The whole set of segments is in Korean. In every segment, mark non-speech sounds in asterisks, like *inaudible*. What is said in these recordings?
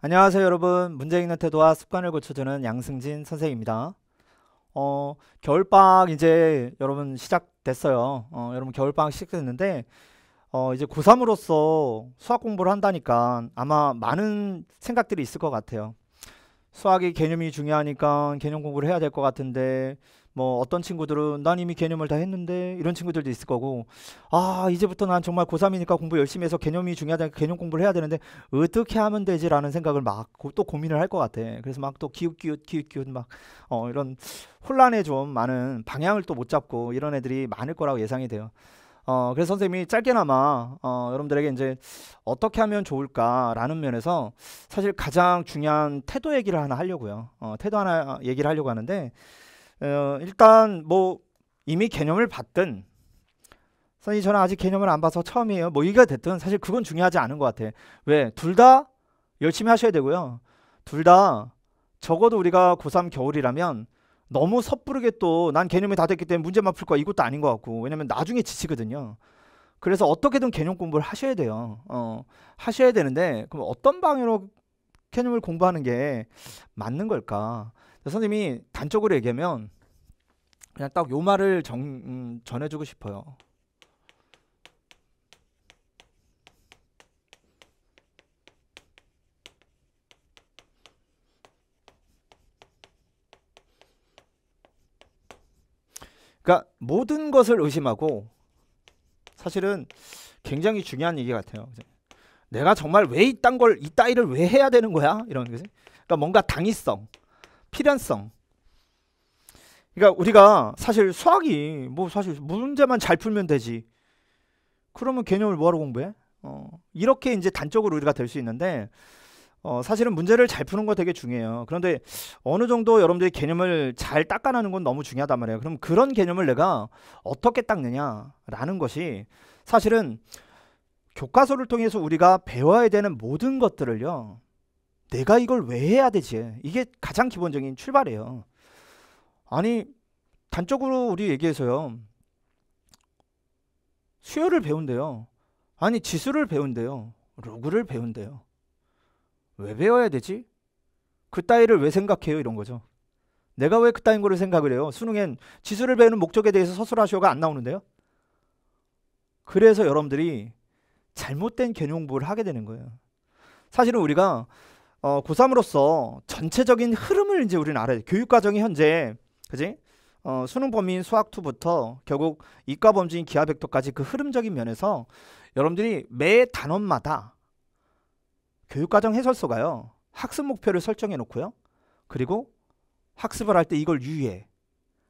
안녕하세요 여러분 문제 읽는 태도와 습관을 고쳐주는 양승진 선생입니다 어 겨울방학 이제 여러분 시작됐어요 어, 여러분 겨울방학 시작됐는데 어 이제 고3으로서 수학 공부를 한다니까 아마 많은 생각들이 있을 것 같아요 수학이 개념이 중요하니까 개념 공부를 해야 될 것 같은데 뭐 어떤 친구들은 난 이미 개념을 다 했는데 이런 친구들도 있을 거고 아 이제부터 난 정말 고3이니까 공부 열심히 해서 개념이 중요하다니까 개념 공부를 해야 되는데 어떻게 하면 되지라는 생각을 막 또 고민을 할 것 같아 그래서 막 또 기웃기웃 기웃기웃 막 어 이런 혼란에 좀 많은 방향을 또 못 잡고 이런 애들이 많을 거라고 예상이 돼요 어 그래서 선생님이 짧게나마 어 여러분들에게 이제 어떻게 하면 좋을까라는 면에서 사실 가장 중요한 태도 얘기를 하나 하려고요 어 태도 하나 얘기를 하려고 하는데 어, 일단 뭐 이미 개념을 봤든 선생님 저는 아직 개념을 안 봐서 처음이에요. 뭐 이가 됐든 사실 그건 중요하지 않은 것 같아. 왜? 둘 다 열심히 하셔야 되고요. 둘 다 적어도 우리가 고3 겨울이라면 너무 섣부르게 또 난 개념이 다 됐기 때문에 문제만 풀 거야 이것도 아닌 것 같고 왜냐면 나중에 지치거든요. 그래서 어떻게든 개념 공부를 하셔야 돼요. 어, 하셔야 되는데 그럼 어떤 방향으로 개념을 공부하는 게 맞는 걸까? 선생님이 단적으로 얘기하면 그냥 딱요 말을 정, 음, 전해주고 싶어요. 그러니까 모든 것을 의심하고 사실은 굉장히 중요한 얘기 같아요. 내가 정말 왜 이딴 걸 이따위를 왜 해야 되는 거야? 이런 거지. 그러니까 뭔가 당위성, 필연성 그러니까 우리가 사실 수학이 뭐 사실 문제만 잘 풀면 되지. 그러면 개념을 뭐하러 공부해? 어, 이렇게 이제 단적으로 우리가 될 수 있는데 어, 사실은 문제를 잘 푸는 거 되게 중요해요. 그런데 어느 정도 여러분들이 개념을 잘 닦아내는 건 너무 중요하단 말이에요. 그럼 그런 개념을 내가 어떻게 닦느냐라는 것이 사실은 교과서를 통해서 우리가 배워야 되는 모든 것들을요. 내가 이걸 왜 해야 되지? 이게 가장 기본적인 출발이에요. 아니 단적으로 우리 얘기해서요. 수요를 배운대요. 아니 지수를 배운대요. 로그를 배운대요. 왜 배워야 되지? 그 따위를 왜 생각해요? 이런 거죠. 내가 왜 그 따윈 거를 생각을 해요? 수능엔 지수를 배우는 목적에 대해서 서술하셔가안 나오는데요. 그래서 여러분들이 잘못된 개념 공부를 하게 되는 거예요. 사실은 우리가 어, 고3으로서 전체적인 흐름을 이제 우리는 알아야 돼요. 교육과정이 현재 그지? 어, 수능 범위인 수학 2부터 결국 이과 범주인 기하 벡터까지 그 흐름적인 면에서 여러분들이 매 단원마다 교육과정 해설서가요 학습 목표를 설정해 놓고요 그리고 학습을 할 때 이걸 유의해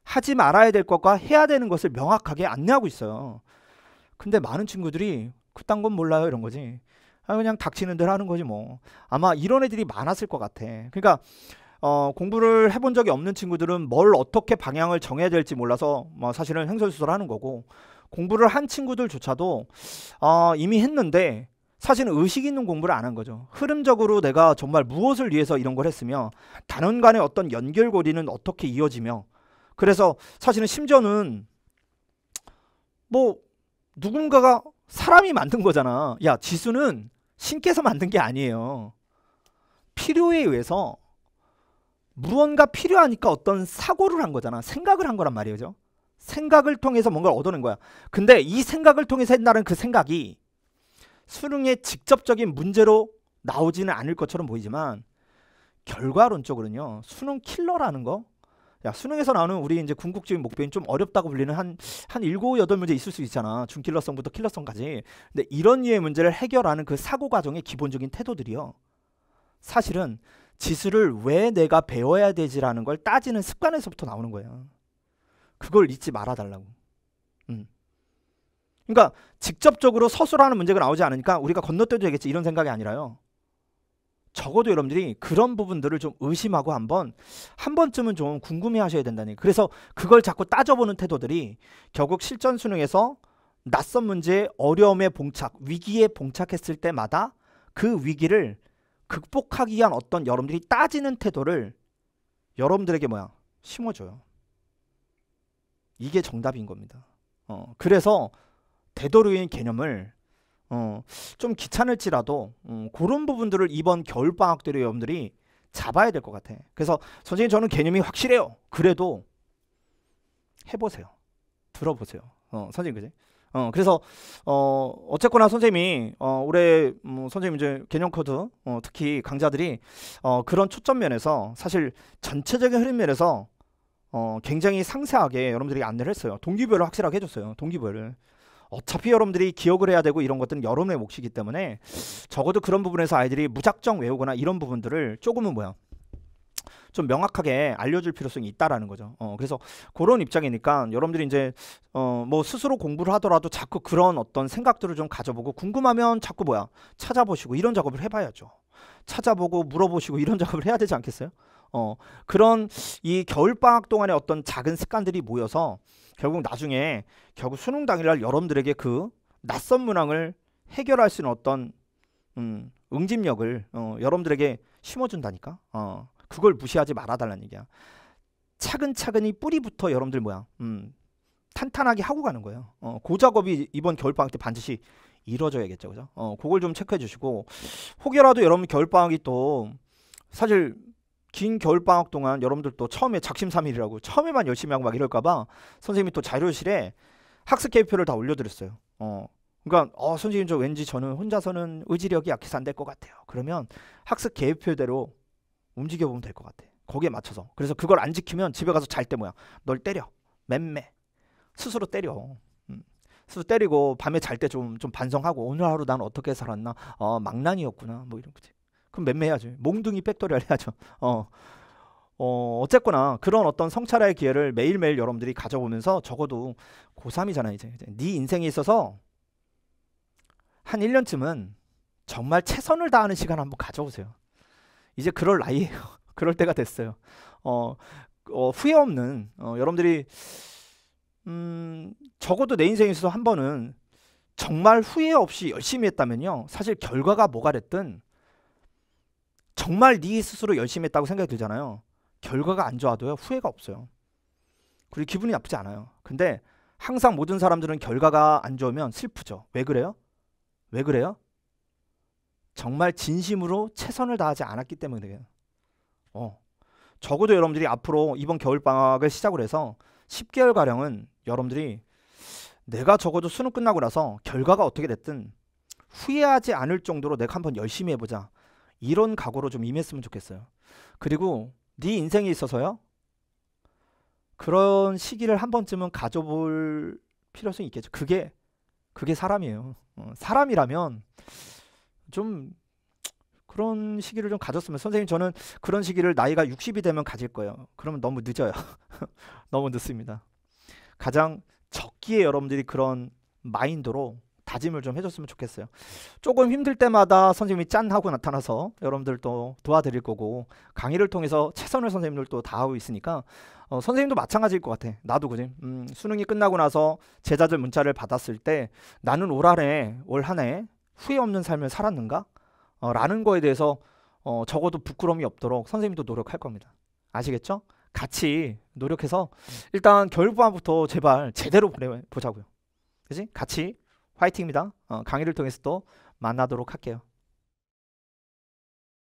하지 말아야 될 것과 해야 되는 것을 명확하게 안내하고 있어요 근데 많은 친구들이 그딴 건 몰라요 이런 거지 아 그냥 닥치는 대로 하는 거지 뭐 아마 이런 애들이 많았을 것 같아 그러니까 어, 공부를 해본 적이 없는 친구들은 뭘 어떻게 방향을 정해야 될지 몰라서 뭐 사실은 행설수설 하는 거고 공부를 한 친구들조차도 어, 이미 했는데 사실은 의식 있는 공부를 안 한 거죠. 흐름적으로 내가 정말 무엇을 위해서 이런 걸 했으며 단원 간의 어떤 연결고리는 어떻게 이어지며 그래서 사실은 심지어는 뭐 누군가가 사람이 만든 거잖아. 야, 지수는 신께서 만든 게 아니에요. 필요에 의해서 무언가 필요하니까 어떤 사고를 한 거잖아. 생각을 한 거란 말이죠. 생각을 통해서 뭔가를 얻어낸 거야. 근데 이 생각을 통해서 했다는 그 생각이 수능의 직접적인 문제로 나오지는 않을 것처럼 보이지만 결과론적으로는요. 수능 킬러라는 거. 야, 수능에서 나오는 우리 이제 궁극적인 목표인 좀 어렵다고 불리는 한한 한 7, 8문제 있을 수 있잖아. 준킬러성부터 킬러성까지. 근데 이런 류의 문제를 해결하는 그 사고 과정의 기본적인 태도들이요. 사실은 지수를 왜 내가 배워야 되지라는 걸 따지는 습관에서부터 나오는 거예요. 그걸 잊지 말아달라고. 음. 그러니까 직접적으로 서술하는 문제가 나오지 않으니까 우리가 건너뛰어도 되겠지 이런 생각이 아니라요. 적어도 여러분들이 그런 부분들을 좀 의심하고 한번 한 번쯤은 좀 궁금해 하셔야 된다니. 그래서 그걸 자꾸 따져보는 태도들이 결국 실전 수능에서 낯선 문제의 어려움에 봉착, 위기에 봉착했을 때마다 그 위기를 극복하기 위한 어떤 여러분들이 따지는 태도를 여러분들에게 뭐야 심어줘요. 이게 정답인 겁니다. 어, 그래서 대도로인 개념을 어, 좀 귀찮을지라도 음, 그런 부분들을 이번 겨울 방학 때 여러분들이 잡아야 될 것 같아. 그래서 선생님 저는 개념이 확실해요. 그래도 해보세요. 들어보세요. 어, 선생님 그지? 어, 그래서 어, 어쨌거나 선생님이 어, 올해 음, 선생님 이제 개념 코드 어, 특히 강자들이 어, 그런 초점 면에서 사실 전체적인 흐름 면에서 어, 굉장히 상세하게 여러분들이 안내를 했어요. 동기별여 확실하게 해줬어요. 동기별을 어차피 여러분들이 기억을 해야 되고 이런 것들은 여러분의 몫이기 때문에 적어도 그런 부분에서 아이들이 무작정 외우거나 이런 부분들을 조금은 뭐야 좀 명확하게 알려줄 필요성이 있다라는 거죠. 어, 그래서 그런 입장이니까 여러분들이 이제 어, 뭐 스스로 공부를 하더라도 자꾸 그런 어떤 생각들을 좀 가져보고 궁금하면 자꾸 뭐야 찾아보시고 이런 작업을 해봐야죠. 찾아보고 물어보시고 이런 *laughs* 작업을 해야 되지 않겠어요? 어, 그런 이 겨울방학 동안의 어떤 작은 습관들이 모여서 결국 나중에 결국 수능 당일날 여러분들에게 그 낯선 문항을 해결할 수 있는 어떤 음, 응집력을 어, 여러분들에게 심어준다니까. 어. 그걸 무시하지 말아달라는 얘기야. 차근차근히 뿌리부터 여러분들 뭐야 음, 탄탄하게 하고 가는 거예요. 어, 그 작업이 이번 겨울방학 때 반드시 이뤄져야겠죠, 그죠? 어, 그걸 좀 체크해 주시고 혹여라도 여러분 겨울방학이 또 사실 긴 겨울방학 동안 여러분들 또 처음에 작심삼일이라고 처음에만 열심히 하고 막 이럴까봐 선생님이 또 자료실에 학습 계획표를 다 올려드렸어요. 어, 그러니까 어, 선생님 저 왠지 저는 혼자서는 의지력이 약해서 안 될 것 같아요. 그러면 학습 계획표대로 움직여보면 될 것 같아. 거기에 맞춰서. 그래서 그걸 안 지키면 집에 가서 잘 때 뭐야? 널 때려. 맴매. 스스로 때려. 음. 스스로 때리고 밤에 잘 때 좀 좀 반성하고 오늘 하루 난 어떻게 살았나? 어, 망나니였구나뭐 이런 거지. 그럼 맴매해야지. 몽둥이 팩토리를 해야죠. *laughs* 어. 어, 어쨌거나 그런 어떤 성찰의 기회를 매일매일 여러분들이 가져보면서 적어도 고3이잖아 이제. 이제 네 인생에 있어서 한 1년쯤은 정말 최선을 다하는 시간 한번 가져오세요 이제 그럴 나이예요. *laughs* 그럴 때가 됐어요. 어, 어 후회 없는 어, 여러분들이 음, 적어도 내 인생에서 한 번은 정말 후회 없이 열심히 했다면요. 사실 결과가 뭐가 됐든 정말 네 스스로 열심히 했다고 생각이 들잖아요. 결과가 안 좋아도요. 후회가 없어요. 그리고 기분이 나쁘지 않아요. 근데 항상 모든 사람들은 결과가 안 좋으면 슬프죠. 왜 그래요? 왜 그래요? 정말 진심으로 최선을 다하지 않았기 때문에요 어. 적어도 여러분들이 앞으로 이번 겨울 방학을 시작으 해서 10개월 가량은 여러분들이 내가 적어도 수능 끝나고 나서 결과가 어떻게 됐든 후회하지 않을 정도로 내가 한번 열심히 해보자 이런 각오로 좀 임했으면 좋겠어요. 그리고 네 인생에 있어서요 그런 시기를 한 번쯤은 가져볼 필요성이 있겠죠. 그게 그게 사람이에요. 어, 사람이라면 좀 그런 시기를 좀 가졌으면 선생님 저는 그런 시기를 나이가 60이 되면 가질 거예요. 그러면 너무 늦어요. *laughs* 너무 늦습니다. 가장 적기에 여러분들이 그런 마인드로 다짐을 좀 해줬으면 좋겠어요. 조금 힘들 때마다 선생님이 짠 하고 나타나서 여러분들도 도와드릴 거고 강의를 통해서 최선을 선생님들도 다하고 있으니까 어, 선생님도 마찬가지일 것 같아. 나도 그지. 음, 수능이 끝나고 나서 제자들 문자를 받았을 때 나는 올 한해 올 한해 후회 없는 삶을 살았는가? 어, 라는 거에 대해서 어, 적어도 부끄러움이 없도록 선생님도 노력할 겁니다. 아시겠죠? 같이 노력해서 네. 일단 결부반부터 제발 제대로 보자고요. 그지? 같이 화이팅입니다. 어, 강의를 통해서 또 만나도록 할게요.